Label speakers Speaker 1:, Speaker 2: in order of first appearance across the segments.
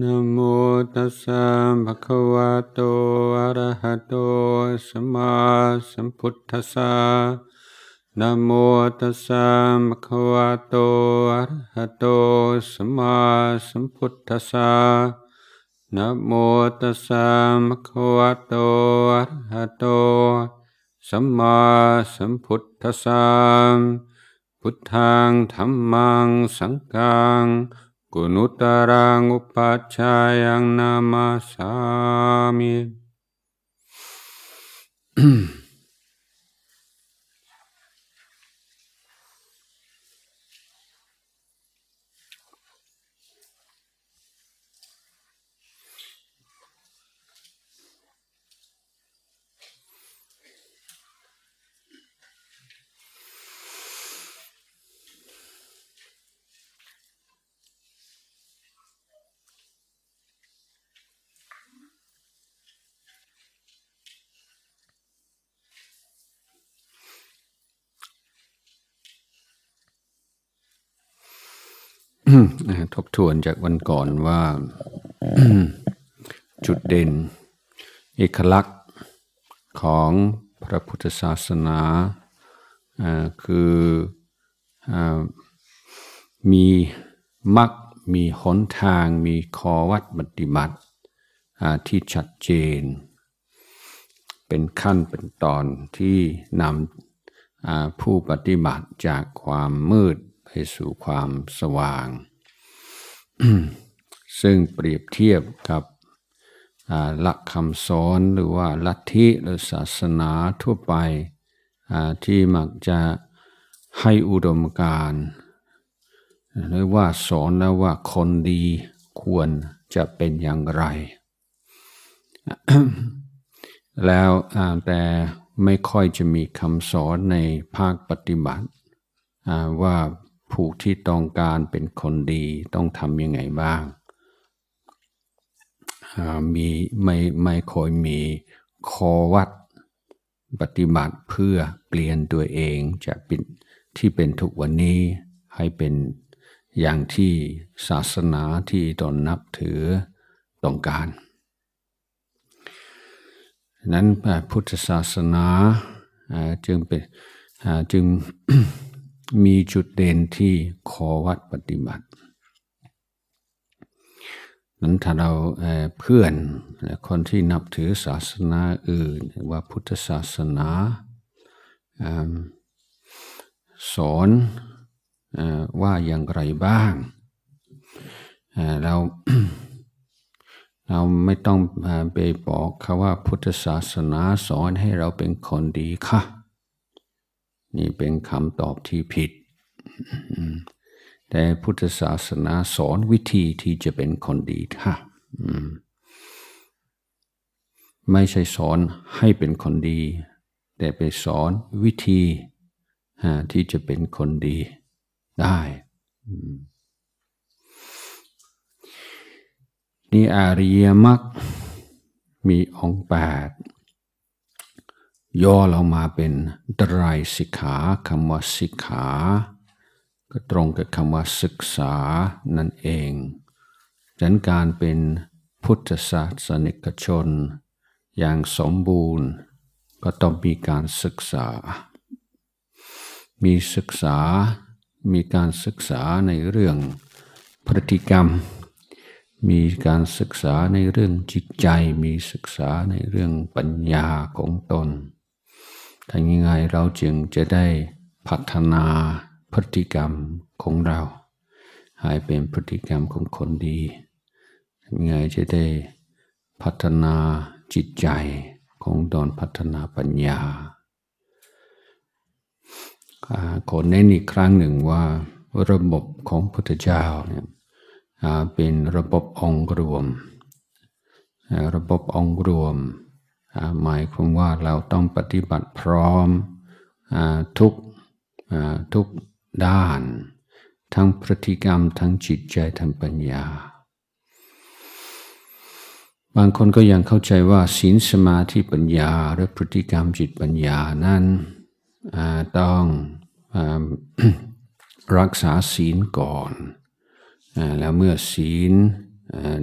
Speaker 1: นโมตัสสะภะคะวะโตอะระหะโตสัมมาสัมพุทธัสสะนโมตัสสะภะคะวะโตอะระหะโตสัมมาสัมพุทธัสสะนโมตัสสะภะคะวะโตอะระหะโตสัมมาสัมพุทธัสสะพุทธังธัมมังสังฆัง Kunutarang upacayang namasami ทบทวนจากวันก่อนว่าจุดเด่นเอกลักษณ์ของพระพุทธศาสนาคืออมีมักมีหนทาง มีคอวัดปฏิบัติที่ชัดเจน เป็นขั้นเป็นตอนที่นำผู้ปฏิบัติจากความมืดไปสู่ความสว่าง ซึ่งเปรียบเทียบกับหลักคำสอนหรือว่าลัทธิหรือศาสนาทั่วไปที่มักจะให้อุดมการหรือว่าสอนแล้วว่าคนดีควรจะเป็นอย่างไร แล้วแต่ไม่ค่อยจะมีคำสอนในภาคปฏิบัติว่าผู้ที่ต้องการเป็นคนดีต้องทำยังไงบ้างมีไม่ไม่คอยมีคอวัดปฏิบัติเพื่อเปลี่ยนตัวเองจะเป็นที่เป็นทุกวันนี้ให้เป็นอย่างที่ศาสนาที่ตนนับถือต้องการ นั้นพระพุทธศาสนาจึงเป็นจึงมีจุดเด่นที่ขอวัดปฏิบัติ นั้นถ้าเราเพื่อนคนที่นับถือศาสนาอื่นว่าพุทธศาสนาสอนว่าอย่างไรบ้าง เราเราไม่ต้องไปบอกเขาว่าพุทธศาสนาสอนให้เราเป็นคนดีค่ะนี่เป็นคำตอบที่ผิด แต่พุทธศาสนาสอนวิธีที่จะเป็นคนดีค่ะ ไม่ใช่สอนให้เป็นคนดี แต่ไปสอนวิธีที่จะเป็นคนดีได้ นี่อาริยมรรคมีองค์แปดย่อเรามาเป็นตรายสิกขาคำว่าสิกขาก็ตรงกับคำว่าศึกษานั่นเองนันการเป็นพุทธศาสนิกชน อย่างสมบูรณ์ก็ต้องมีการศึกษา มีศึกษา มีการศึกษาในเรื่องพฤติกรรม มีการศึกษาในเรื่องจิตใจ มีศึกษาในเรื่องปัญญาของตนทำยังไงเราจึงจะได้พัฒนาพฤติกรรมของเรา ให้เป็นพฤติกรรมของคนดีทำยังไงจะได้พัฒนาจิตใจของดอนพัฒนาปัญญา ขอเน้นอีกครั้งหนึ่งว่าระบบของพุทธเจ้าเนี่ยเป็นระบบองค์รวมระบบองค์รวมหมายความว่าเราต้องปฏิบัติพร้อมอทุกทุกด้าน ทั้งพฤติกรรมทั้งจิตใจทั้งปัญญา บางคนก็ยังเข้าใจว่าศีลสมาธิปัญญา หรือพฤติกรรมจิตปัญญานั้นต้องรักษาศีลก่อน แล้วเมื่อศีล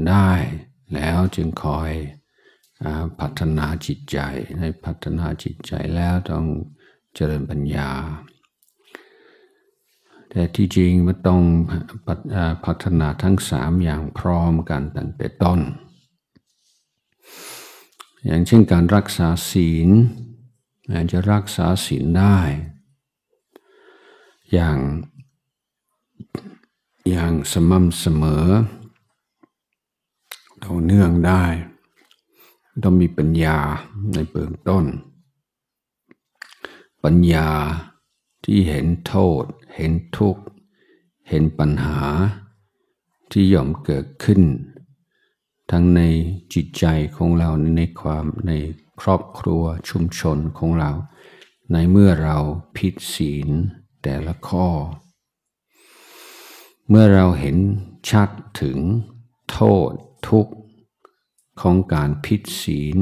Speaker 1: ได้แล้วจึงคอยพัฒนาจิตใจในพัฒนาจิตใจแล้วต้องเจริญปัญญา แต่ที่จริงมันต้องพัฒนาทั้งสามอย่างพร้อมกันตั้งแต่ต้น อย่างเช่นการรักษาศีล จะรักษาศีลได้ อย่างอย่างสม่ำเสมอ ต่อเนื่องได้ต้องมีปัญญาใน เบื้องต้น ปัญญาที่เห็นโทษ เห็นทุกข์ เห็นปัญหา ที่ย่อมเกิดขึ้น ทั้งในจิตใจของเรา ในความในครอบครัว ชุมชนของเรา ในเมื่อเราผิดศีล แต่ละข้อ เมื่อเราเห็น ชัด ถึงโทษทุกข์ของการพิศีล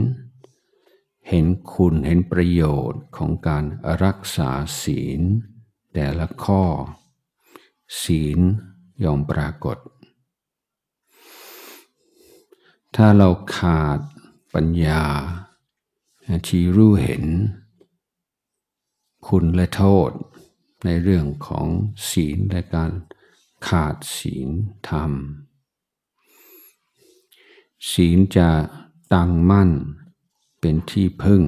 Speaker 1: เห็นคุณเห็นประโยชน์ของการรักษาศีล แต่ละข้อ ศีลยอมปรากฏ ถ้าเราขาดปัญญา ที่รู้เห็นคุณและโทษในเรื่องของศีลและการขาดศีลธรรมศีลจะตั้งมั่นเป็นที่พึ่ง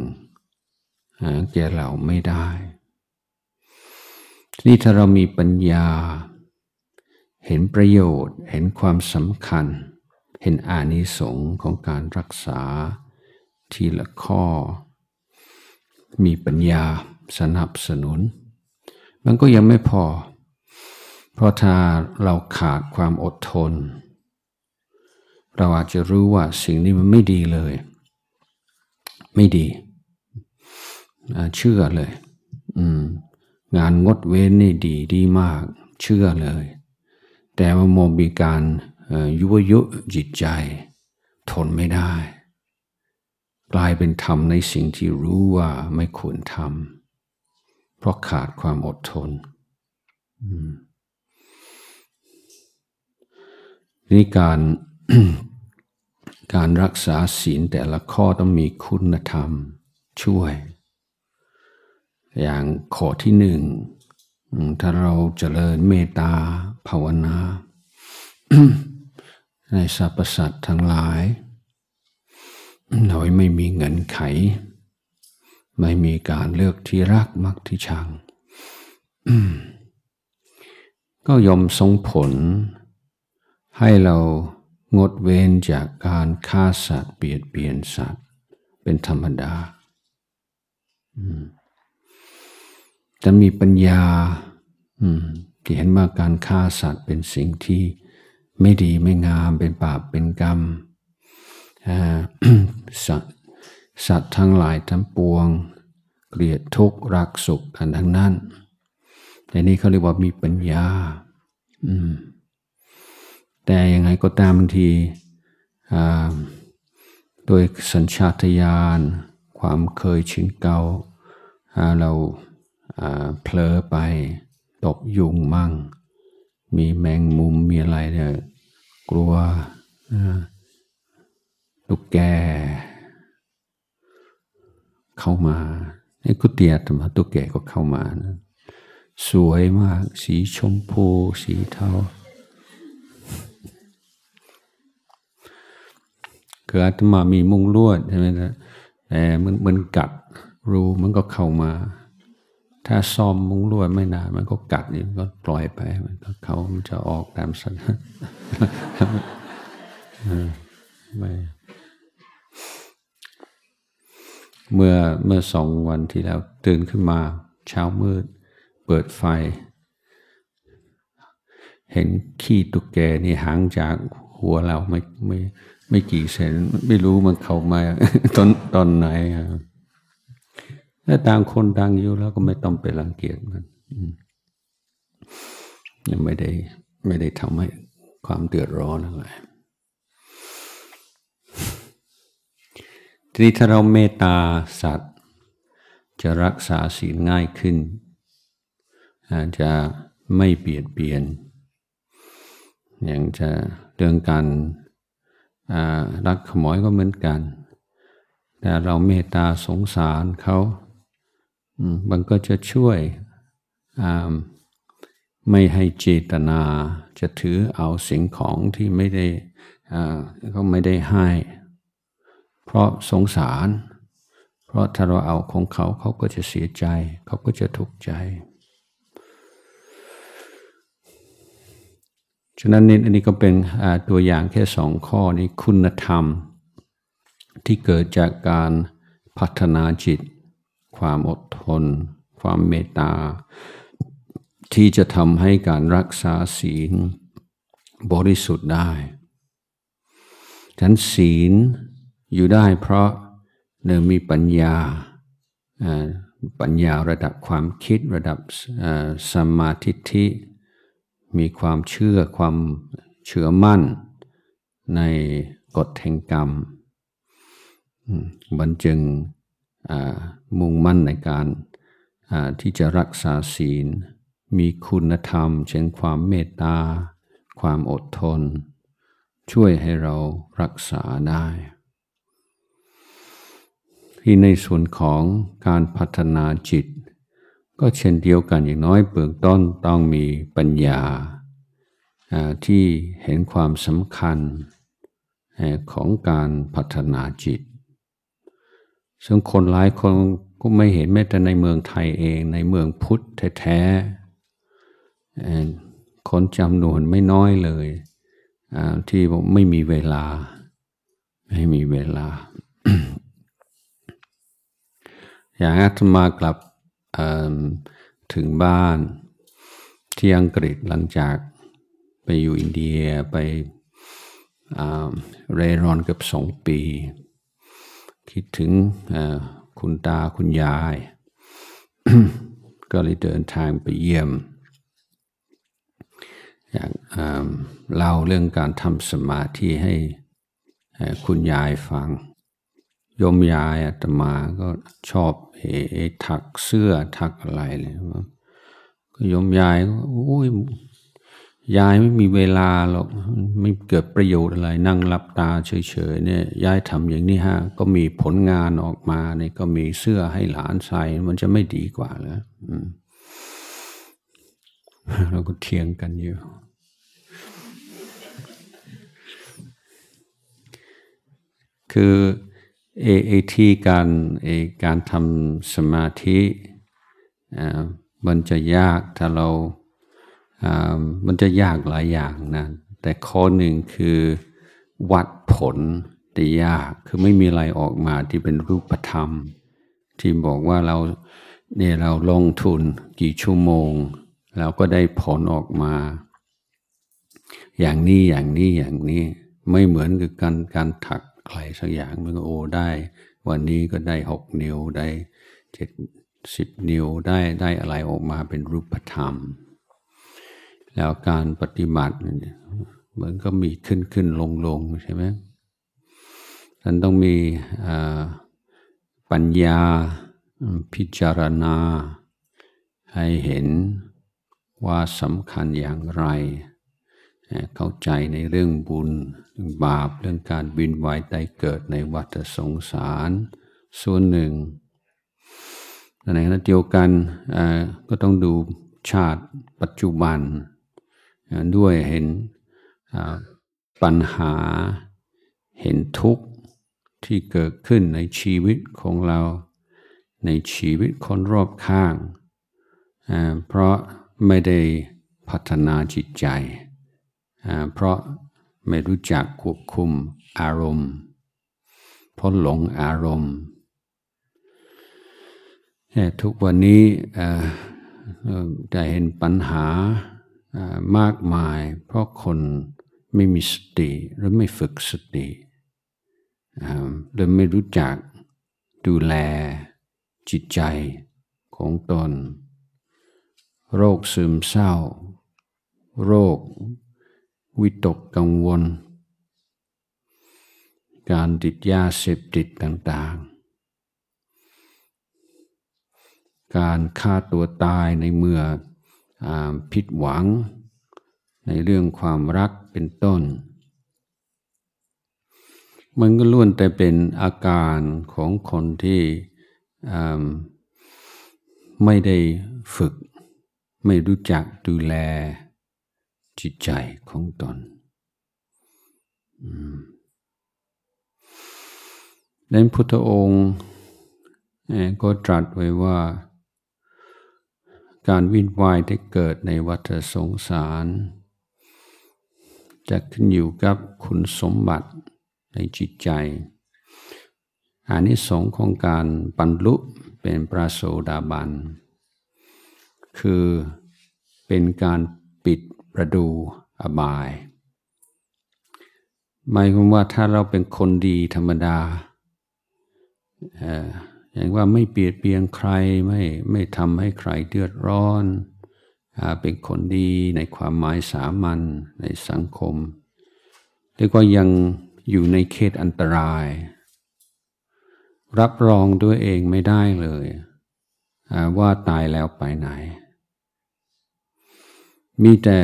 Speaker 1: แก่เราไม่ได้ทีนี่ถ้าเรามีปัญญา เห็นประโยชน์เห็นความสำคัญ เห็นอานิสงส์ของการรักษาทีละข้อ มีปัญญาสนับสนุน มันก็ยังไม่พอ เพราะถ้าเราขาดความอดทนเราอาจจะรู้ว่าสิ่งนี้มันไม่ดีเลย ไม่ดี เชื่อเลยงานงดเว้นนี่ดีดีมาก เชื่อเลย แต่ว่ามมีการยุยุจิตใจ ทนไม่ได้ กลายเป็นทำในสิ่งที่รู้ว่าไม่ควรทำเพราะขาดความอดทนนี่การการรักษาศีลแต่ละข้อต้องมีคุณธรรมช่วย อย่างข้อที่หนึ่ง ถ้าเราเจริญเมตตาภาวนา ในสรรพสัตว์ทั้งหลาย หน่อยไม่มีเงินไข ไม่มีการเลือกที่รักมักที่ชังก็ยอมส่งผลให้เรางดเว้นจากการฆ่าสัตว์เบียดเบียนสัตว์เป็นธรรมดาจะมีปัญญาที่เห็นว่าการฆ่าสัตว์เป็นสิ่งที่ไม่ดีไม่งามเป็นบาปเป็นกรรมสัตว์สัตว์ทั้งหลายทั้งปวง เกลียด ทุกข์รักสุขกันทั้งนั้นแต่นี้เขาเรียกว่ามีปัญญา อืมแต่ยังไงก็ตามบางทีโดยสัญชาตญาณความเคยชินเกา่าเราเผลอไปตกยุงมั่ง มีแมงมุมมีอะไรเนี่ยกลัวลูกแกเข้ามาไอ้กุฏิอยตมาตุ๊กแกก็เข้ามานะสวยมากสีชมพูสีเทาืออาตมามีมุงลวดใช่ไหมนะแต่มันมันกัดรูมันก็เข้ามา ถ้าซ่อมมุ้งลวดไม่นานมันก็กัดนี่ก็ปล่อยไปมันก็เขามันจะออกตามสัญญาไม่เมื่อเมื่อสองวันที่แล้ว ตื่นขึ้นมาเช้ามืดเปิดไฟ เห็นขี้ตุกแกนี่หางจากัวเราไม่ไม่ไม่กี่เซนไม่รู้มันเข้ามาตอนตอนไหนถ้าต่างคนต่างอยู่แล้วก็ไม่ต้องไปรังเกียจมันยังไม่ได้ไม่ได้ทำให้ความเดือดร้อนอะไรทีนี้ถ้าเราเมตตาสัตว์จะรักษาศีลง่ายขึ้นจะไม่เปลี่ยนเปลี่ยนอย่างจะเรื่องการรักขโมยก็เหมือนกัน แต่เราเมตตาสงสารเขามันก็จะช่วยไม่ให้เจตนาจะถือเอาสิ่งของที่ไม่ได้ก็ไม่ได้ให้ เพราะสงสาร เพราะถ้าเราเอาของเขาเขาก็จะเสียใจ เขาก็จะทุกข์ใจฉะนั้นนี่อันนี้ก็เป็นตัวอย่างแค่สองข้อนี้คุณธรรม ที่เกิดจากการพัฒนาจิต ความอดทน ความเมตตาที่จะทำให้การรักษาศีลบริสุทธิ์ได้ ฉะนั้นศีลอยู่ได้เพราะเนื่อมีปัญญาปัญญาระดับความคิดระดับสมาธิมีความเชื่อความเชื่อมั่นในกฎแห่งกรรม บันจึงมุ่งมั่นในการที่จะรักษาศีล มีคุณธรรมเช่นความเมตตา ความอดทน ช่วยให้เรารักษาได้ ที่ในส่วนของการพัฒนาจิตก็เช่นเดียวกันอย่างน้อยเบื้องต้นต้องมีปัญญาที่เห็นความสำคัญของการพัฒนาจิต ซึ่งคนหลายคนก็ไม่เห็นแม้แต่ในเมืองไทยเองในเมืองพุทธแท้ๆคนจำนวนไม่น้อยเลยที่ไม่มีเวลาไม่มีเวลา อย่างอาตมากลับถึงบ้านที่อังกฤษหลังจากไปอยู่อินเดียไปเร่รอนเกือบสอง ปี คิดถึงคุณตาคุณยายก็เลยเดินทางไปเยี่ยมอยากเล่าเรื่องการทำสมาธิให้คุณยายฟังยมยายอาตมาก็ชอบเอถักเสื้อถักอะไรเลยก็ยมยายก็โอ้ย ยายไม่มีเวลาหรอก ไม่เกิดประโยชน์อะไร นั่งหลับตาเฉยๆเนี่ยยายทำอย่างนี้ฮะ ก็มีผลงานออกมาเนี่ยก็มีเสื้อให้หลานใส่มันจะไม่ดีกว่าเหรอเราก็เทียงกันอยู่ คือไอไอที่การไอการทำสมาธิ มันจะยากถ้าเรามันจะยากหลายอย่างนะแต่ข้อหนึ่งคือวัดผลแต่ยากคือไม่มีอะไรออกมาที่เป็นรูปธรรม ที่บอกว่าเราเนี่ยเราลงทุนกี่ชั่วโมง เราก็ได้ผลออกมา อย่างนี้ อย่างนี้อย่างนี้ไม่เหมือนกับการการถักใครสักอย่างมันก็โอ้ได้ วันนี้ก็ได้หกนิ้วได้เจ็ดสิบนิ้วได้ได้อะไรออกมาเป็นรูปธรรม แล้วการปฏิบัติ เหมือนก็มีขึ้นขึ้นลงลงใช่ไหมท่านต้องมีปัญญาพิจารณาให้เห็นว่าสำคัญอย่างไรเข้าใจในเรื่องบุญบาปเรื่องการบินไหวใจเกิดในวัฏสงสารส่วนหนึ่งในขณะเดียวกันก็ต้องดูชาติปัจจุบันด้วยเห็นปัญหาเห็นทุกข์ที่เกิดขึ้นในชีวิตของเราในชีวิตคนรอบข้าง เพราะไม่ได้พัฒนาจิตใจเพราะไม่รู้จักควบคุมอารมณ์ เพราะหลงอารมณ์ ทุกวันนี้จะเห็นปัญหามากมายเพราะคนไม่มีสติ หรือไม่ฝึกสติหรือไม่รู้จักดูแลจิตใจของตน โรคซึมเศร้า โรควิตกกังวล การติดยาเสพติดต่างๆ การฆ่าตัวตายในเมื่ออผิดหวังในเรื่องความรักเป็นต้น มันก็ล้วนแต่เป็นอาการของคนที่ไม่ได้ฝึกไม่รู้จักดูแลจิตใจของตนดังพุทธองค์ก็ตรัสไว้ว่าการวิ่นวายที่เกิดในวัฏสงสาร จะขึ้นอยู่กับคุณสมบัติในจิตใจอานิสงส์ของการบรรลุเป็นประโสดาบัน คือเป็นการปิดประดูอบายหมายความว่าถ้าเราเป็นคนดีธรรมดา อย่างว่าไม่เปียดเปียงใครไม่ไม่ทำให้ใครเดือดร้อน เป็นคนดีในความหมายสามัญในสังคมเรียกว่ายังอยู่ในเขตอันตราย รับรองด้วยเองไม่ได้เลย ว่าตายแล้วไปไหนมีแต่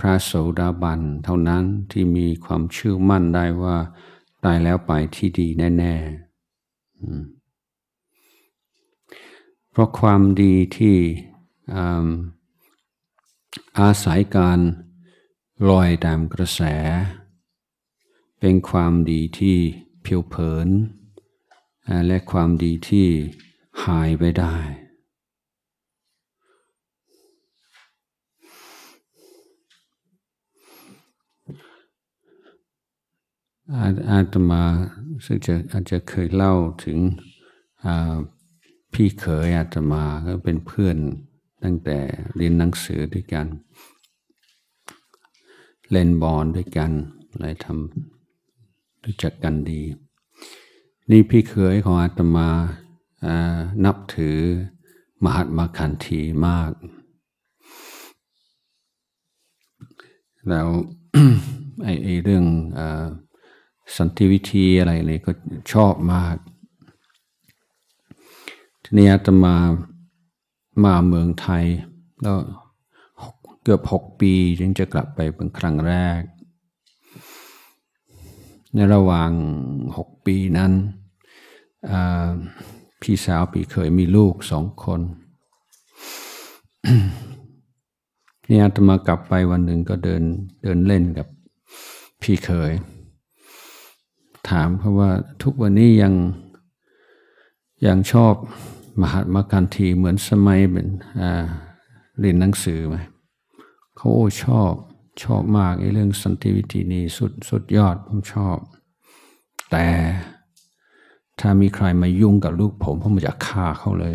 Speaker 1: พระโสดาบันเท่านั้นที่มีความเชื่อมั่นได้ว่าตายแล้วไปที่ดีแน่ ๆ เพราะความดีที่อาศัยการลอยตามกระแส เป็นความดีที่เพียวเผินและความดีที่หายไปได้อาตมาซึ่งจะอาจจะเคยเล่าถึงพี่เขยอาตมาก็เป็นเพื่อนตั้งแต่เรียนหนังสือด้วยกันเล่นบอลด้วยกันอะไรทำรู้จักกันดี นี่พี่เขยของอาตมานับถือมหาตมาคันธีมาก แล้วไอ้เรื่องอสันติวิธีอะไรเลยก็ชอบมาก ทีนี้อาตมามาเมืองไทยแล้วเกือบหกปีจึงจะกลับไปเป็นครั้งแรก ในระหว่างหกปีนั้นพี่สาวพี่เคยมีลูกสองคนเนี่อาตมากลับไปวันหนึ่งก็เดินเดินเล่นกับพี่เคยถามเขาว่าทุกวันนี้ยังยังชอบ มหามาการทีเหมือนสมัยเป็นเรียนหนังสือไหม เขาโอ้ชอบ ชอบมากไอ้เรื่องสันติวิธีนี่สุดสุดยอดผมชอบ แต่ถ้ามีใครมายุ่งกับลูกผมผมจะฆ่าเขาเลย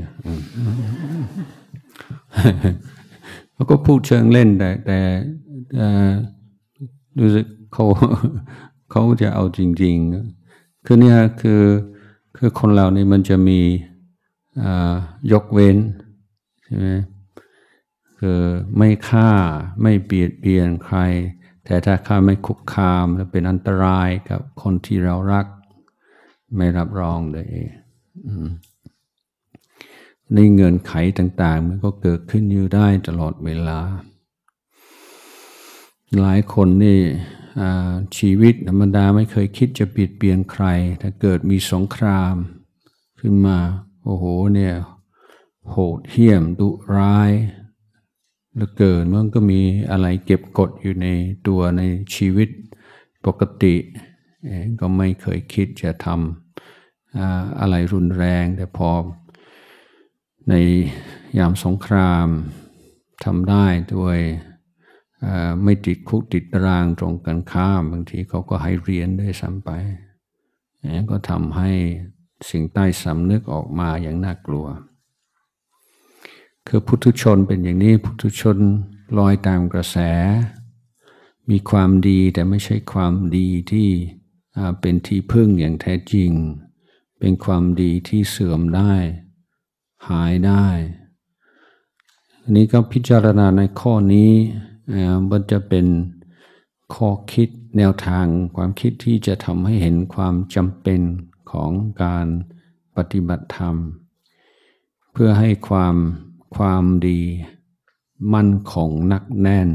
Speaker 1: เขาก็พูดเชิงเล่นแต่แต่รู้สึกเขาเขาจะเอาจริงๆ คือเนี่ยคือคือคนเรานี่มันจะมียกเว้นใช่ไหมคือไม่ฆ่าไม่เบียดเบียนใคร แต่ถ้าฆ่าไม่คุกคามและเป็นอันตรายกับคนที่เรารัก ไม่รับรองเลยนี่เงินไขต่างๆมันก็เกิดขึ้นอยู่ได้ตลอดเวลา หลายคนนี่ชีวิตธรรมดาไม่เคยคิดจะปิดเปลี่ยนใคร ถ้าเกิดมีสงครามขึ้นมา โอ้โหเนี่ยโหดเหี้ยมดุร้าย แล้วเกิดมันก็มีอะไรเก็บกดอยู่ในตัวในชีวิตปกติ ก็ไม่เคยคิดจะทำอะไรรุนแรงแต่พอในยามสงครามทำได้ด้วยไม่ติดคุกติดตารางตรงกันข้ามบางทีเขาก็ให้เรียนได้ซ้ำไปนี่ก็ทำให้สิ่งใต้สำนึกออกมาอย่างน่ากลัว คือพุทธชนเป็นอย่างนี้พุทธชนลอยตามกระแส มีความดีแต่ไม่ใช่ความดีที่เป็นที่พึ่งอย่างแท้จริง เป็นความดีที่เสื่อมได้หายได้ อันนี้ก็พิจารณาในข้อนี้มันจะเป็นข้อคิดแนวทางความคิดที่จะทำให้เห็นความจำเป็นของการปฏิบัติธรรม เพื่อให้ความความดีมั่นของนักแน่น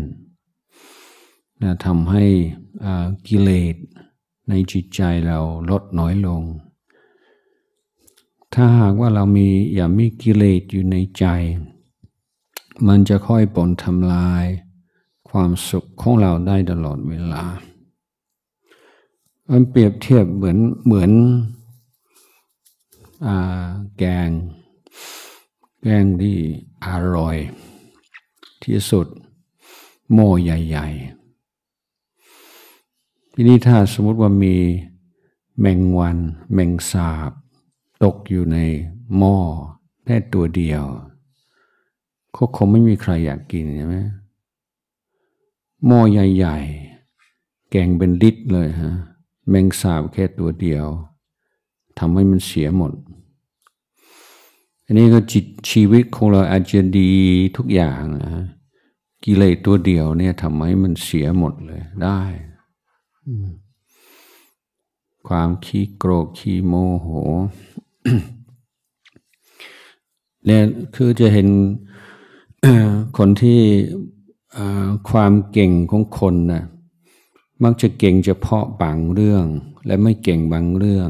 Speaker 1: ทำให้กิเลสในจิตใจเราลดน้อยลง ถ้าหากว่าเรามีอย่ามีกิเลสอยู่ในใจ มันจะค่อยปนทำลายความสุขของเราได้ตลอดเวลา มันเปรียบเทียบเหมือนเหมือนอแกง แกงที่อร่อย ที่สุดหม้อใหญ่ๆ ทีนี้ถ้าสมมติว่ามี แมงวัน แมงสาบ ตกอยู่ในหม้อแค่ตัวเดียวก็คงไม่มีใครอยากกินใช่ไหมหม้อใหญ่ๆแกงเป็นลิตรเลยฮะแมงสาบแค่ตัวเดียวทำให้มันเสียหมด อันนี้ก็จิตชีวิตของเราอาจจะดีทุกอย่างนะกิเลสตัวเดียว เนี่ยทำให้มันเสียหมดเลยได้ ความขี้โกรธขี้โมโหเนี่ยคือจะเห็นคนที่ความเก่งของคนนะมักจะเก่งเฉพาะบางเรื่อง และไม่เก่งบางเรื่อง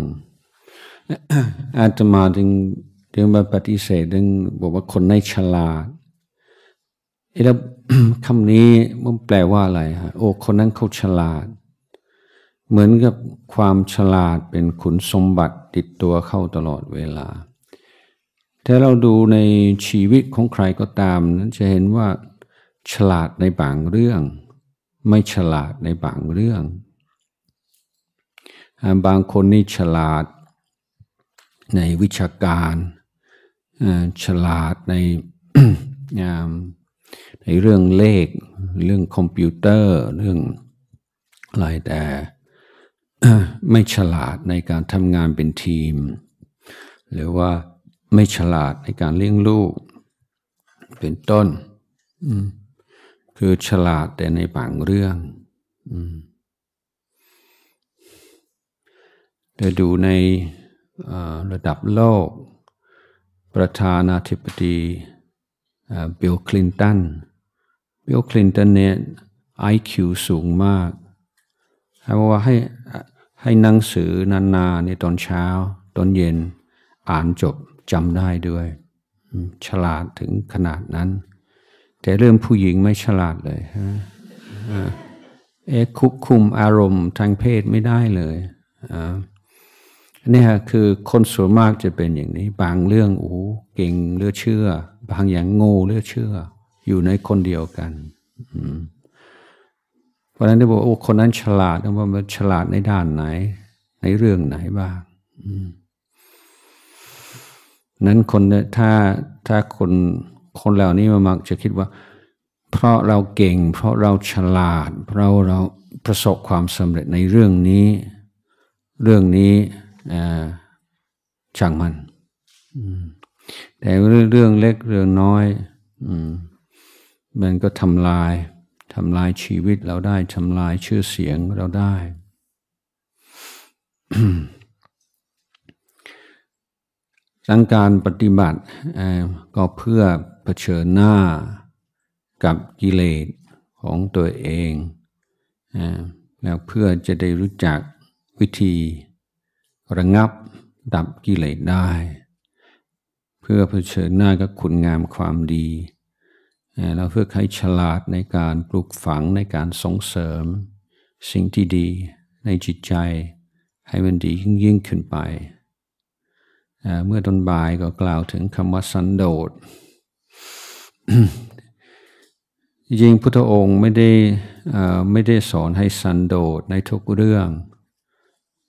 Speaker 1: อาตมาถึงถึงมาปฏิเสธถึงบอกว่าคนในฉลาดแล้วคำนี้มันแปลว่าอะไรฮะโอ้คนนั้นเขาฉลาด เหมือนกับความฉลาดเป็นขุนสมบัติติดตัวเข้าตลอดเวลาถ้าเราดูในชีวิตของใครก็ตามนั้นจะเห็นว่าฉลาดในบางเรื่อง ไม่ฉลาดในบางเรื่อง บางคนนี่ฉลาดในวิชาการฉลาดในในเรื่องเลข เรื่องคอมพิวเตอร์เรื่องอะไรแต่ไม่ฉลาดในการทำงานเป็นทีม หรือว่าไม่ฉลาดในการเลี้ยงลูก เป็นต้น อืคือฉลาดแต่ในบางเรื่องแต่ดูในระดับโลก ประธานาธิบดีบิลคลินตัน บิลคลินตันเนี่ย IQ สูงมากเขาว่าให้ ให้นังสือนานๆในตอนเช้า ตอนเย็น อ่านจบจำได้ด้วย ฉลาดถึงขนาดนั้นแต่เรื่องผู้หญิงไม่ฉลาดเลยฮะเอ๊ะคุบคุมอารมณ์ทางเพศไม่ได้เลยอ่านี่คะคือคนส่วนมากจะเป็นอย่างนี้ บางเรื่อง โอ้ เก่งเลือเชื่อ บางอย่างโง่เลือเชื่อ อยู่ในคนเดียวกัน เพราะนั้นได้บอกโอ้คนนั้นฉลาด้ว่ามันฉลาดในด้านไหน ในเรื่องไหนบ้าง นั้นคนถ้าถ้าคนคนเหล่านี้มัมักจะคิดว่า เพราะเราเก่งเพราะเราฉลาด เพราะเราประสบความสำเร็จในเรื่องนี้เรื่องนี้ช่างมันแต่เรื่องเล็กเรื่องน้อย มันก็ทำลายทำลายชีวิตเราได้ทำลายชื่อเสียงเราได้ทั้งการปฏิบัติก็เพื่อเผชิญหน้ากับกิเลสของตัวเองนะแล้วเพื่อจะได้รู้จักวิธีระงับดับกิเลสได้ เพื่อเผชิญหน้ากับคุณงามความดีแล้วเพื่อให้ฉลาดในการปลูกฝังในการส่งเสริมสิ่งที่ดีในจิตใจให้มันดียิ่งยิ่งขึ้นไป เมื่อตอนบ่ายก็กล่าวถึงคำว่าสันโดษยิงพุทธองค์ไม่ได้ไม่ได้สอนให้สันโดษในทุกเรื่อง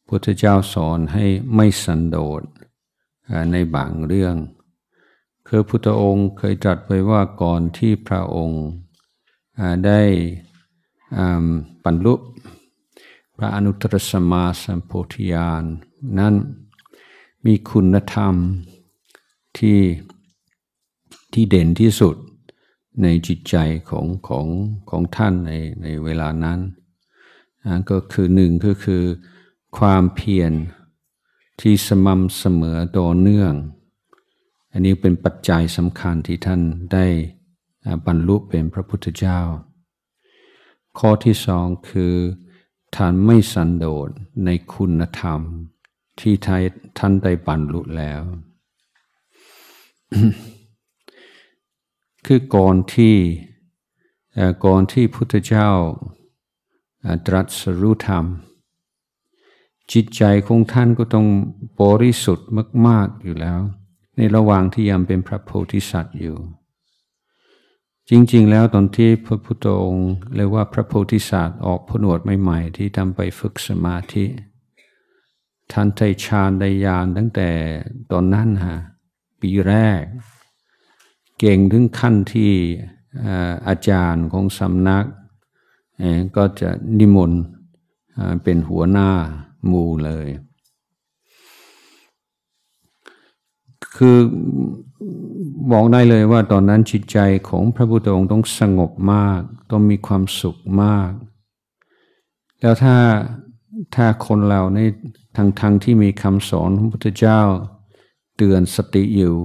Speaker 1: พุทธเจ้าสอนให้ไม่สันโดษในบางเรื่องคือพุทธองค์เคยตรัสไว้ว่าก่อนที่พระองค์ได้ปัรลุพระอนุตตรสมาสัมโพธิญาณนั้นมีคุณธรรมที่ที่เด่นที่สุดในจิตใจของของของท่านในในเวลานั้นนะก็คือหนึ่งก็คือความเพียรที่สม่ำเสมอต่อเนื่อง อันนี้เป็นปัจจัยสำคัญที่ท่านได้บรรลุเป็นพระพุทธเจ้า ข้อที่สองคือ ท่านไม่สันโดษในคุณธรรมที่ท่านได้บรรลุแล้วคือก่อนที่ก่อนที่พุทธเจ้าตรัสรู้ธรรม จิตใจของท่านก็ต้องบริสุทธิ์มากๆอยู่แล้ว ในระหว่างที่ยังเป็นพระโพธิสัตว์อยู่ จริงๆ แล้วตอนที่พระพุทธองค์ เรียกว่าพระโพธิสัตว์ออกผนวดใหม่ๆ ที่ทำไปฝึกสมาธิ ท่านไจชานไดยานตั้งแต่ตอนนั้นฮะปีแรกเก่งถึงขั้นที่อาจารย์ของสำนักก็จะนิมนต์เป็นหัวหน้ามูเลย คือบอกได้เลยว่าตอนนั้นจิตใจของพระพุทธองค์ต้องสงบมากต้องมีความสุขมาก แล้วถ้าถ้าคนเราในทางทางที่มีคำสอนของพระพุทธเจ้าเตือนสติอยู่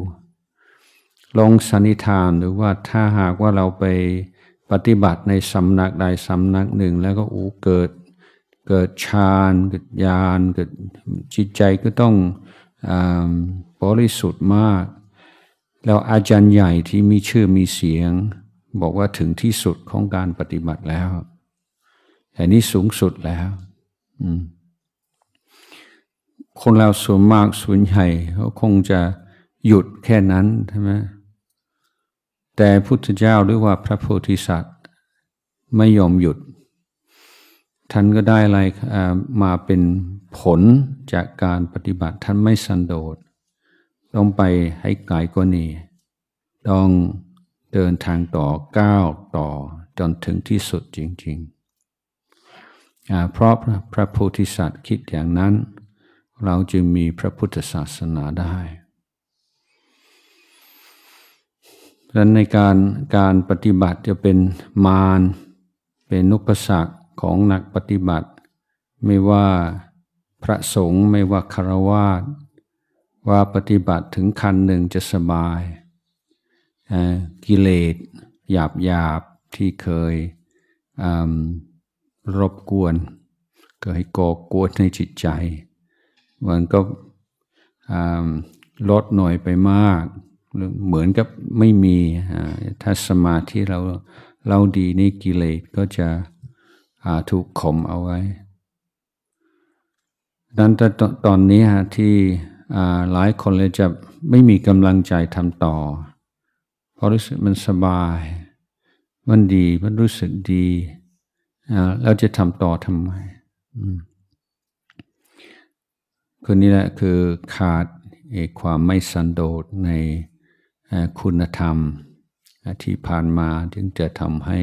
Speaker 1: ลงสันนิษฐานหรือว่าถ้าหากว่าเราไปปฏิบัติในสำนักใดสำนักหนึ่ง แล้วก็อูเกิด เกิดฌานเกิดญาณเกิดจิตใจก็ต้องอบริสุทธิ์มาก แล้วอาจารย์ใหญ่ที่มีชื่อมีเสียง บอกว่าถึงที่สุดของการปฏิบัติแล้วอันนี้สูงสุดแล้วคนเราส่วนมากส่วนใหญ่เขาคงจะหยุดแค่นั้นใช่ไหมแต่พุทธเจ้าหรือว่าพระโพธิสัตว์ไม่ยอมหยุด ท่านก็ได้อะไรมาเป็นผลจากการปฏิบัติ ท่านไม่สันโดษ ต้องไปให้ไกลกว่านี้ต้องเดินทางต่อก้าวต่อจนถึงที่สุดจริงๆ เพราะพระโพธิสัตว์คิดอย่างนั้น เราจึงมีพระพุทธศาสนาได้ดังนั้นในการการปฏิบัติจะเป็นมารเป็นนุปสรรคของนักปฏิบัติ ไม่ว่าพระสงฆ์ไม่ว่าคารวาสว่าปฏิบัติถึงคันหนึ่งจะสบาย กิเลสหยาบหยาบที่เคยรบกวนให้ก่อกวนในจิตใจมันก็ลดหน่อยไปมากเหมือนกับไม่มีถ้าสมาธิเราเราดีนี่กิเลสก็จะถูกข่มเอาไว้ดังนั้นตอนนี้ฮะที่หลายคนเลยจะไม่มีกำลังใจทำต่อ เพราะรู้สึกมันสบาย มันดีมันรู้สึกดี แล้วจะทำต่อทำไมคนนี้แหละคือขาดความไม่สันโดษในคุณธรรมที่ผ่านมาถึงจะทำให้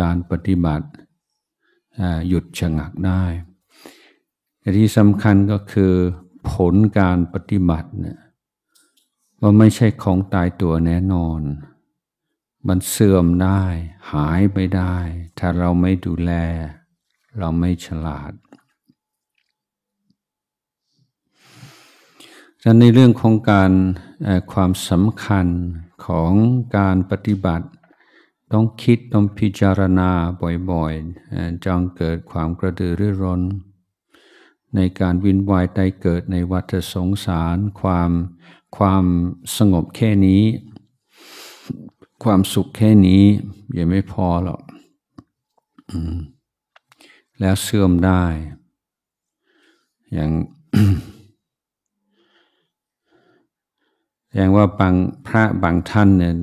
Speaker 1: การปฏิบัติหยุดชะงักได้ ที่สำคัญก็คือผลการปฏิบัติเนี่ยว่าไม่ใช่ของตายตัวแน่นอน มันเสื่อมได้หายไปได้ ถ้าเราไม่ดูแลเราไม่ฉลาดแั้นในเรื่องของการความสำคัญของการปฏิบัติต้องคิดต้องพิจารณาบ่อยๆจังเกิดความกระตือรือร้น ในการวินวายใจเกิดในวัฏสงสารความความสงบแค่นี้ ความสุขแค่นี้ยังไม่พอหรอกแล้วเสื่อมได้ อย่างอย่างว่าบางพระบางท่านเนี่ย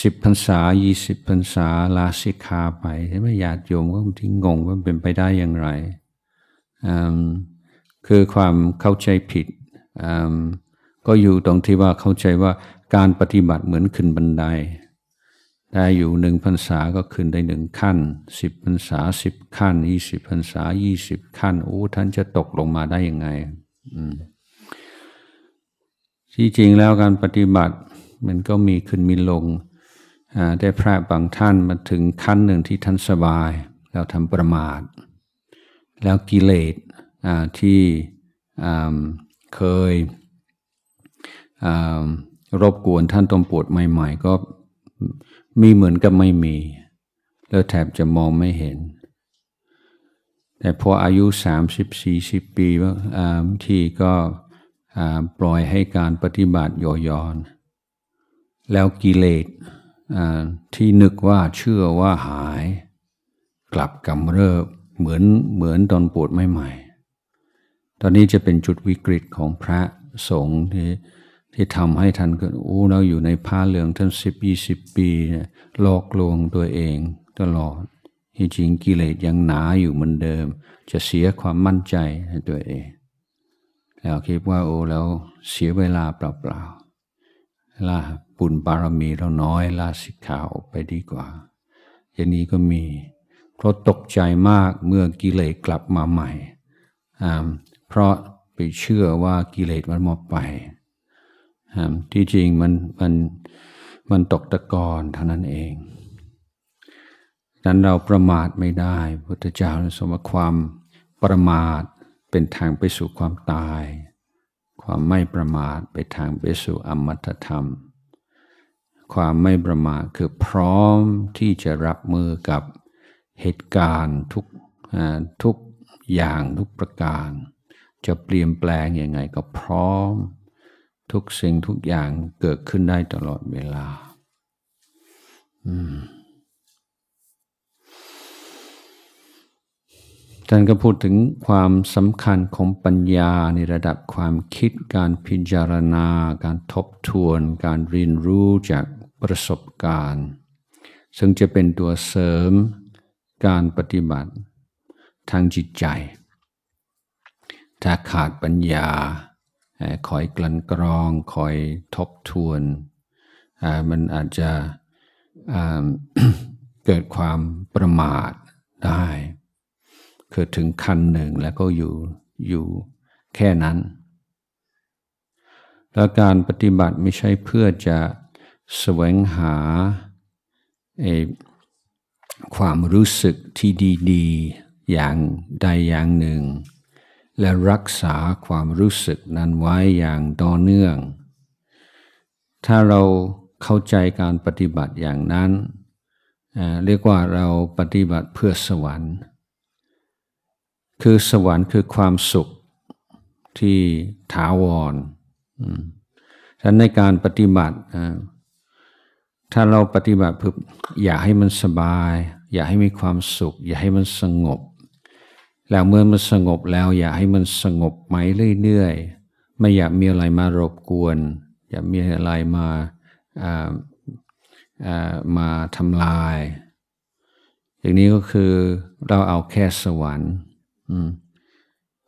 Speaker 1: สิบพรรษายี่สิบพรรษาลาสิกขาไปใช่ไหมญาติโยมก็บางทีงงว่าเป็นไปได้อย่างไร คือความเข้าใจผิด ก็อยู่ตรงที่ว่าเข้าใจว่าการปฏิบัติเหมือนขึ้นบันไดได้อยู่หนึ่งพรรษาก็ขึ้นได้หนึ่งขั้นสิบพรรษาสิบขั้นยี่สิบพรรษายี่สิบขั้นโอ้ท่านจะตกลงมาได้ยังไง อืมที่จริงแล้วการปฏิบัติมันก็มีขึ้นมีลง ได้พระบางท่านมาถึงขั้นหนึ่งที่ท่านสบายแล้วทำประมาทแล้วกิเลสที่เคยรบกวนท่านตมปวดใหม่ๆ ก็ มีเหมือนกับไม่มี แล้วแถบจะมองไม่เห็น แต่พออายุ 30-40 ปีบางทีก็ปล่อยให้การปฏิบัติย่อยอนแล้วกิเลสที่นึกว่าเชื่อว่าหาย กลับกำเริบเหมือนเหมือนตอนปวดใหม่ ๆ ตอนนี้จะเป็นจุดวิกฤตของพระสงฆ์ที่ที่ทำให้ท่านเกิดโอ้ เราอยู่ในผ้าเหลืองท่านสิบยี่สิบปีหลอกลวงตัวเองตลอดที่จริงกิเลสยังหนาอยู่เหมือนเดิม จะเสียความมั่นใจในตัวเองแล้วคิดว่าโอ้แล้วเสียเวลาเปล่าๆล่าปุนบารมีเราน้อยล่าสิกขาออกไปดีกว่าอย่างนี้ก็มีเพราะตกใจมากเมื่อกิเลสกลับมาใหม่ เพราะไปเชื่อว่ากิเลสมันหมดไป ที่จริงมันมันมันตกตะกอนเท่านั้นเอง นั้นเราประมาทไม่ได้ พุทธเจ้าสมความประมาทเป็นทางไปสู่ความตาย ความไม่ประมาทไปทางไปสู่อมตะธรรม ความไม่ประมาทคือพร้อมที่จะรับมือกับเหตุการณ์ทุกทุกอย่างทุกประการ จะเปลี่ยนแปลงยังไงก็พร้อมทุกสิ่งทุกอย่างเกิดขึ้นได้ตลอดเวลา อืมท่านก็พูดถึงความสำคัญของปัญญาในระดับความคิดการพิจารณา การทบทวนการเรียนรู้จากประสบการณ์ ซึ่งจะเป็นตัวเสริมการปฏิบัติทางจิตใจ ถ้าขาดปัญญาคอยกลั่นกรองคอยทบทวน มันอาจจะเกิดความประมาทได้คือถึงขั้นหนึ่งแล้วก็อยู่ อยู่แค่นั้น และการปฏิบัติไม่ใช่เพื่อจะแสวงหาความรู้สึกที่ดีๆ อย่างใดอย่างหนึ่ง และรักษาความรู้สึกนั้นไว้อย่างต่อเนื่อง ถ้าเราเข้าใจการปฏิบัติอย่างนั้น เรียกว่าเราปฏิบัติเพื่อสวรรค์คือสวรรค์คือความสุขที่ถาวรฉะนั้นในการปฏิบัติ ถ้าเราปฏิบัติเพื่ออยากให้มันสบาย อยากให้มีความสุข อยากให้มันสงบ แล้วเมื่อมันสงบแล้ว อยากให้มันสงบไหมเรื่อยๆ ไม่อยากมีอะไรมารบกวน อยากมีอะไรมามาทำลาย อย่างนี้ก็คือเราเอาแค่สวรรค์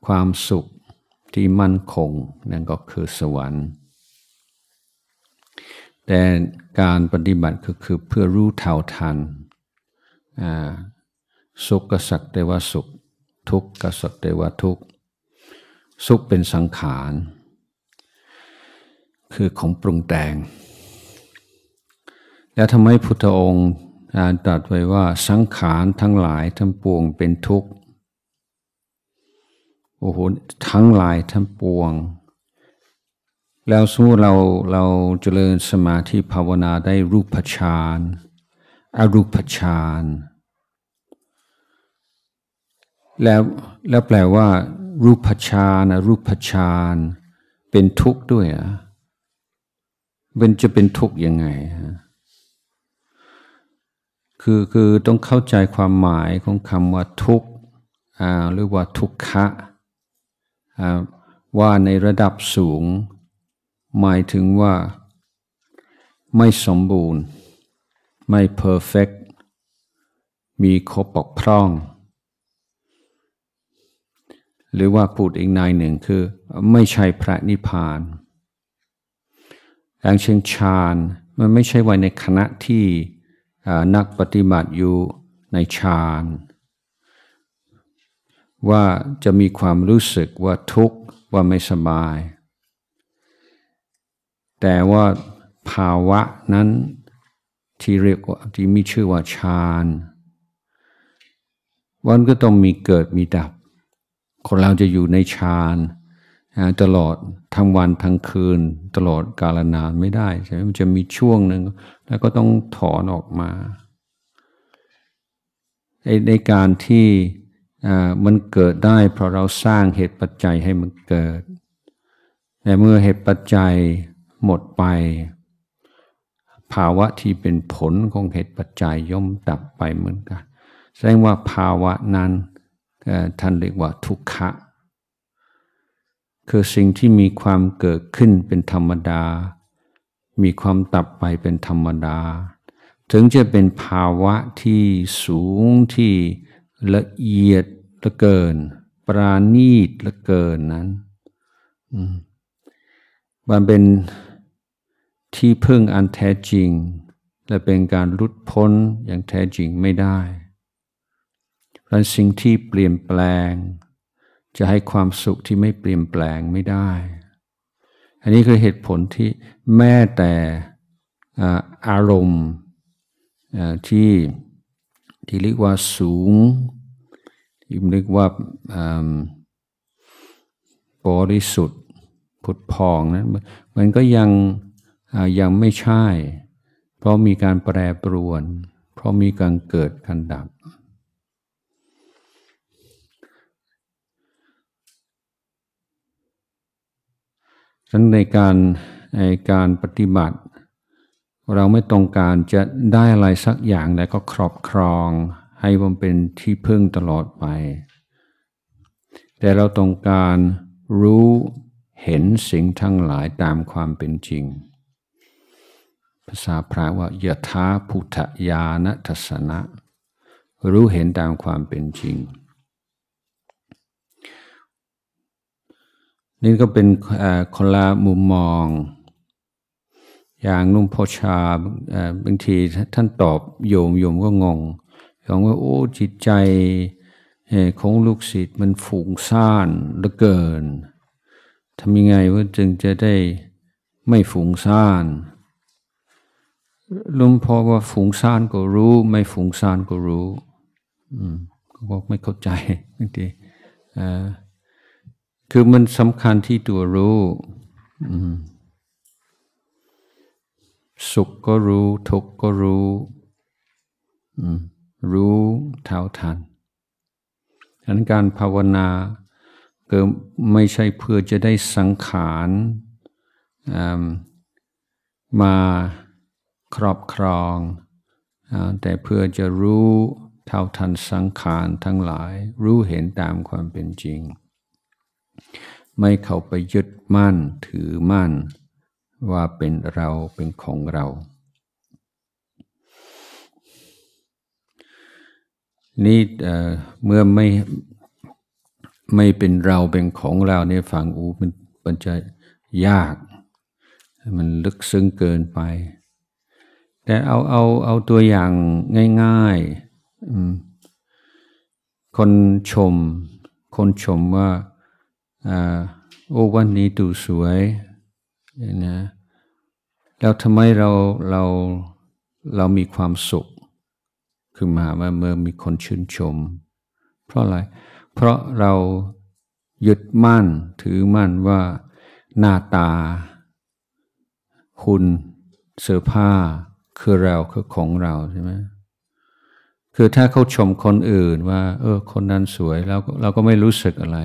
Speaker 1: ความสุขที่มั่นคงนั่นก็คือสวรรค์ แต่การปฏิบัติก็คือเพื่อรู้เท่าทัน สุขกสักแต่ว่าสุขทุกข์กสักแต่ว่าทุกข์สุขเป็นสังขารคือของปรุงแต่ง แล้วทำไมพุทธองค์ตรัสไว้ว่าสังขารทั้งหลายทั้งปวงเป็นทุกข์โอ้โหทั้งหลายทั้งปวง แล้วสู้เราเราเจริญสมาธิภาวนาได้รูปฌานอรูปฌานแล้วแล้วแปลว่ารูปฌานอรูปฌานเป็นทุกข์ด้วยอ่ะเป็นจะเป็นทุกข์ยังไงฮะคือคือต้องเข้าใจความหมายของคำว่าทุกข์หรือว่าทุกขะว่าในระดับสูง หมายถึงว่าไม่สมบูรณ์ ไม่เพอร์เฟกมีครอปกพร่อง หรือว่าพูดอีกนายหนึ่งคือ ไม่ใช่พระนิพพานอ่งเชิงฌานมันไม่ใช่ไว้ในคณะที่นักปฏิบัติอยู่ในฌานว่าจะมีความรู้สึกว่าทุกข์ว่าไม่สบาย แต่ว่าภาวะนั้นที่เรียกว่าที่มีชื่อว่าฌาน วันก็ต้องมีเกิดมีดับ คนเราจะอยู่ในฌานตลอดทั้งวันทั้งคืน ตลอดกาลนานไม่ได้ใช่ไหมมันจะมีช่วงหนึ่งแล้วก็ต้องถอนออกมา ในในการที่มันเกิดได้เพราะเราสร้างเหตุปัจจัยให้มันเกิดแต่เมื่อเหตุปัจจัยหมดไป ภาวะที่เป็นผลของเหตุปัจจัยย่อมดับไปเหมือนกัน แสดงว่าภาวะนั้นท่านเรียกว่าทุกขะ คือสิ่งที่มีความเกิดขึ้นเป็นธรรมดา มีความตับไปเป็นธรรมดา ถึงจะเป็นภาวะที่สูงที่ละเอียดละเกิน ปราณีตละเกินนั้นมันเป็นที่พึ่งอันแท้จริง และเป็นการรุดพ้นอย่างแท้จริงไม่ได้เพราะสิ่งที่เปลี่ยนแปลง จะให้ความสุขที่ไม่เปลี่ยนแปลงไม่ได้ อันนี้คือเหตุผลที่แม่แต่อารมณ์ที่ที่เรียกว่าสูง ที่เรียกว่าบริสุทธิ์ผุดพองนะมันก็ยัง ยังไม่ใช่ เพราะมีการแปรปรวน เพราะมีการเกิดการดับฉั้นในการในการปฏิบัติเราไม่ตรงการจะได้อะไรสักอย่างแ้วก็ครอบครองให้มันเป็นที่พึ่งตลอดไป แต่เราตรงการรู้เห็นสิ่งทั้งหลายตามความเป็นจริง ภาษาพระว่ายถาพุทธญาณทัศนะ รู้เห็นตามความเป็นจริง นี่ก็เป็นคนละมุมมองอย่างนุ่มโพชาบางทีท่านตอบ โยมโยมก็งงยยงว่าโอ้จิตใจของลูกศิษย์มันฝุ่งซ่านเหลือเกินทำยังไงว่าจึงจะได้ไม่ฝุ่งซ่าน ลุงพ่อว่าฝุ่งซ่านก็รู้ ไม่ฝุ่งซ่านก็รู้ก็บอกไม่เข้าใจบางทีคือมันสำคัญที่ตัวรู้สุขก็รู้ทุกข์ก็รู้ รู้เท่าทัน ฉะนั้นการภาวนาก็ไม่ใช่เพื่อจะได้สังขารมาครอบครอง แต่เพื่อจะรู้เท่าทันสังขารทั้งหลายรู้เห็นตามความเป็นจริง ไม่เข้าไปยึดมั่นถือมั่นว่าเป็นเราเป็นของเรา นี่เมื่อไม่ไม่เป็นเราเป็นของเราในฝั่งอูมันมันจะยาก มันลึกซึ้งเกินไป แต่เอาเอาเอาตัวอย่างง่ายๆ คนชมคนชมว่าโอ้วันนี้ดูสวยนะแล้วทำไมเราเราเรามีความสุข คือมหาเมื่อมีคนชื่นชม เพราะอะไร เพราะเราหยุดมั่นถือมั่นว่าหน้าตา คุณเสื้อผ้าคือเราคือของเราใช่ไหมคือถ้าเขาชมคนอื่นว่า เออคนนั้นสวยเราเราก็ไม่รู้สึกอะไร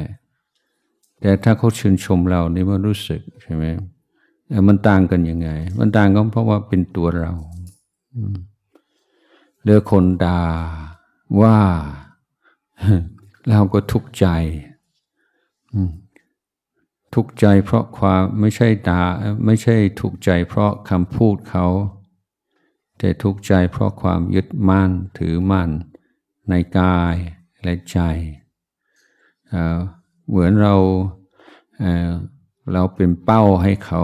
Speaker 1: แต่ถ้าเขาชื่นชมเรานี่มันรู้สึกใช่ไหมมันต่างกันยังไง มันต่างกันเพราะว่าเป็นตัวเราเลือคนดา่าว่า เราก็ทุกข์ใจทุกข์ใจ เพราะความไม่ใช่ดา่าไม่ใช่ทุกข์ใจ เพราะคำพูดเขา แต่ทุกข์ใจ เพราะความยึดมั่นถือมั่น ในกายและใจ เหมือนเราเราเป็นเป้าให้เขา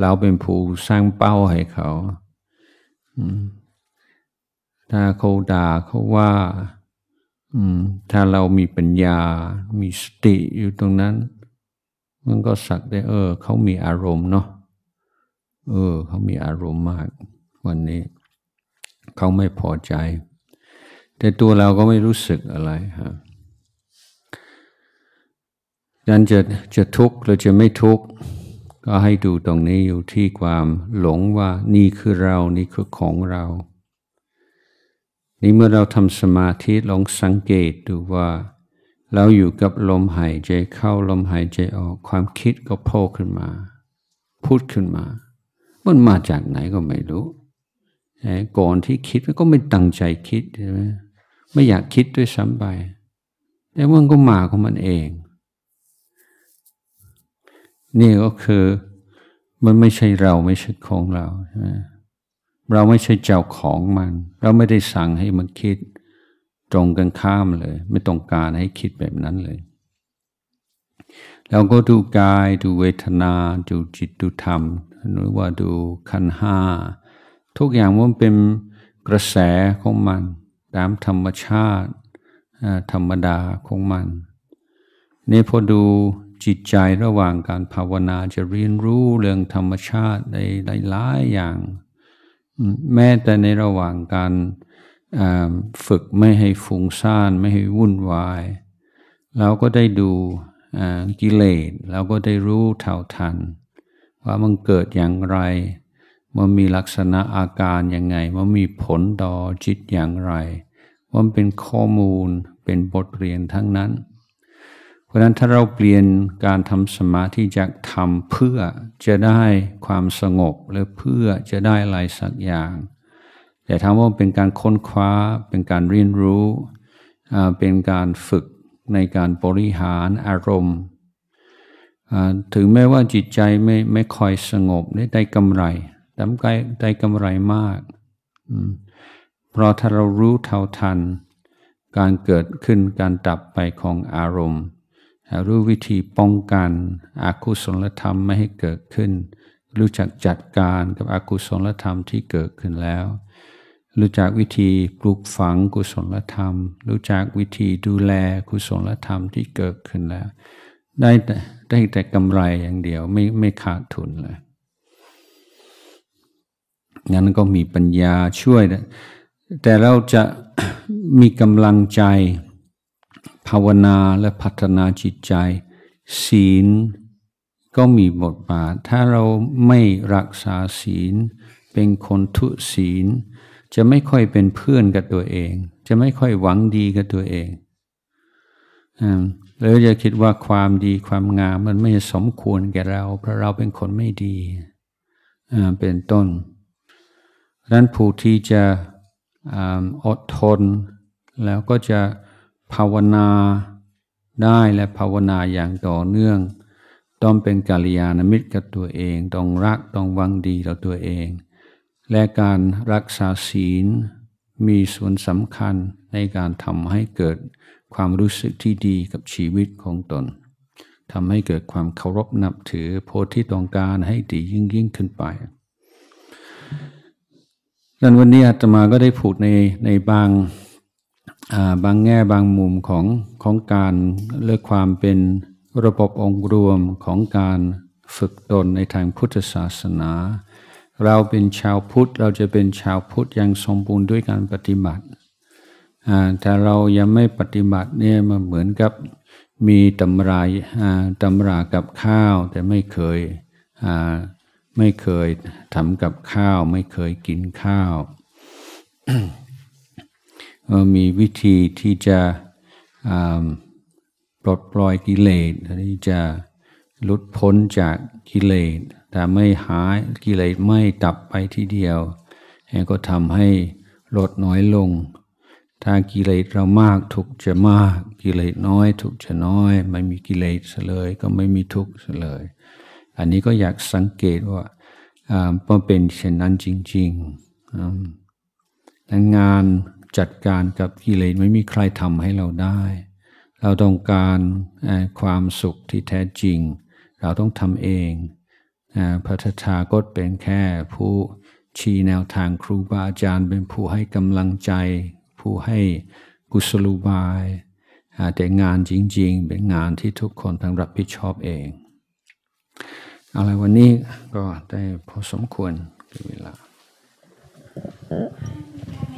Speaker 1: เราเป็นผู้สร้างเป้าให้เขา ถ้าเขาด่าเขาว่า ถ้าเรามีปัญญา มีสติอยู่ตรงนั้น มันก็สักได้ เออ เขามีอารมณ์เนาะ เออ เขามีอารมณ์มาก วันนี้ เขาไม่พอใจ แต่ตัวเราก็ไม่รู้สึกอะไรฮะดังนั้นจะจะทุกข์หรือจะไม่ทุกข์ก็ให้ดูตรงนี้อยู่ที่ความหลงว่านี่คือเรา นี่คือของเรา นี่เมื่อเราทำสมาธิลองสังเกตดูว่าเราอยู่กับลมหายใจเข้าลมหายใจออก ความคิดก็โผล่ขึ้นมา พูดขึ้นมา มันมาจากไหนก็ไม่รู้ก่อนที่คิดก็ไม่ตั้งใจคิดใช่ไหมไม่อยากคิดด้วยซ้ำไปแต่ว่าก็มาของมันเองนี่ก็คือมันไม่ใช่เราไม่ใช่ของเรา เราไม่ใช่เจ้าของมัน เราไม่ได้สั่งให้มันคิด ตรงกันข้ามเลย ไม่ต้องการให้คิดแบบนั้นเลยเราก็ดูกายดูเวทนาดูจิตดูธรรมหรือว่าดูขันห้าทุกอย่างมันเป็นกระแสของมัน ตามธรรมชาติธรรมดาของมันนี่พอดูจิตใจระหว่างการภาวนาจะเรียนรู้เรื่องธรรมชาติในหลายอย่าง แม้แต่ในระหว่างการฝึกไม่ให้ฟุ้งซ่าน ไม่ให้วุ่นวายเราก็ได้ดูกิเลสเราก็ได้รู้เท่าทัน ว่ามันเกิดอย่างไร มันมีลักษณะอาการยังไง มันมีผลต่อจิตอย่างไร มันเป็นข้อมูลเป็นบทเรียนทั้งนั้นเพราะนั้นถ้าเราเปลี่ยนการทำสมาธิจากทำเพื่อจะได้ความสงบหรือเพื่อจะได้อะไรสักอย่าง แต่ทำมว่าเป็นการค้นคว้าเป็นการเรียนรู้เป็นการฝึกในการบริหารอารมณ์ถึงแม้ว่าจิตใจไม่ไม่คอยสงบได้กำไรแต่ได้กำไรมากเพราะถ้าเรารู้เท่าทัน การเกิดขึ้นการดับไปของอารมณ์รู้วิธีป้องกันอากุศลธรรมไม่ให้เกิดขึ้น รู้จักจัดการกับอกุศลธรรมที่เกิดขึ้นแล้ว รู้จักวิธีปลูกฝังกุศลธรรม รู้จักวิธีดูแลกุศลธรรมที่เกิดขึ้นแล้ว ได้แต่ได้แต่กำไรอย่างเดียว ไม่ไม่ขาดทุนเลยงั้นก็มีปัญญาช่วย แต่เราจะมีกำลังใจภาวนาและพัฒนาจิตใจ ศีลก็มีบทบาท ถ้าเราไม่รักษาศีล เป็นคนทุศีล จะไม่ค่อยเป็นเพื่อนกับตัวเอง จะไม่ค่อยหวังดีกับตัวเอง แล้วจะคิดว่าความดีความงามมันไม่สมควรแก่เรา เพราะเราเป็นคนไม่ดีเป็นต้นดังนั้นผู้ที่จะอดทนแล้วก็จะภาวนาได้และภาวนาอย่างต่อเนื่อง ต้องเป็นกาลยานมิตรกับตัวเองต้องรักต้องวังดีต่อตัวเอง และการรักษาศีล มีส่วนสำคัญในการทำให้เกิดความรู้สึกที่ดีกับชีวิตของตนทำให้เกิดความเคารพนับถือ โพธิที่ต้องการให้ดียิ่งยิ่งขึ้นไปดังวันนี้อาตมาก็ได้พูดในในบางบางแง่บางมุมของของการเลือกความเป็นระบบองค์รวมของการฝึกตนในทางพุทธศาสนา เราเป็นชาวพุทธเราจะเป็นชาวพุทธยังสมบูรณ์ด้วยการปฏิบัติแต่เรายังไม่ปฏิบัติเนี่ยมันเหมือนกับมีตำรายตำรากับข้าว แต่ไม่เคยไม่เคยทำกับข้าวไม่เคยกินข้าวมีวิธีที่จะปลดปล่อยกิเลสที่จะลดพ้นจากกิเลส แต่ไม่หายกิเลสไม่ดับไปทีเดียวแก็ทำให้ลดน้อยลง ถ้ากิเลสเรามากทุกจะมาก กิเลสน้อยทุกจะน้อย ไม่มีกิเลสเลยก็ไม่มีทุกเลย อันนี้ก็อยากสังเกตว่าเป็นเช่นนั้นจริงๆงานจัดการกับกิเลสไม่มีใครทำให้เราได้ เราต้องการความสุขที่แท้จริง เราต้องทำเอง พระธถากตเป็นแค่ผู้ชี้แนวทางครูบาอาจารย์ เป็นผู้ให้กำลังใจ ผู้ให้กุศลุบาย แต่งานจริงๆ เป็นงานที่ทุกคนต้องรับผิดชอบเอง อะไรวันนี้ก็ได้พอสมควรเวลา